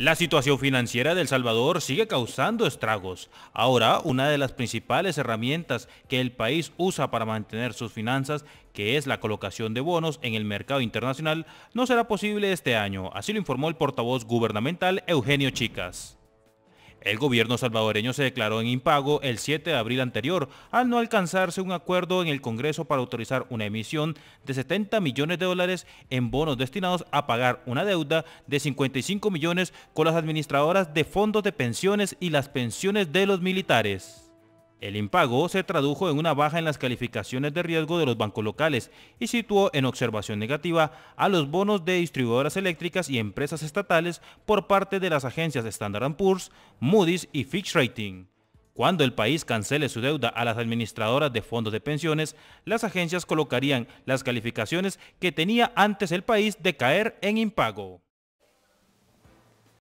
La situación financiera de El Salvador sigue causando estragos. Ahora, una de las principales herramientas que el país usa para mantener sus finanzas, que es la colocación de bonos en el mercado internacional, no será posible este año, así lo informó el portavoz gubernamental Eugenio Chicas. El gobierno salvadoreño se declaró en impago el 7 de abril anterior al no alcanzarse un acuerdo en el Congreso para autorizar una emisión de 70 millones de dólares en bonos destinados a pagar una deuda de 55 millones con las administradoras de fondos de pensiones y las pensiones de los militares. El impago se tradujo en una baja en las calificaciones de riesgo de los bancos locales y situó en observación negativa a los bonos de distribuidoras eléctricas y empresas estatales por parte de las agencias Standard Poor's, Moody's y Fitch Rating. Cuando el país cancele su deuda a las administradoras de fondos de pensiones, las agencias colocarían las calificaciones que tenía antes el país de caer en impago.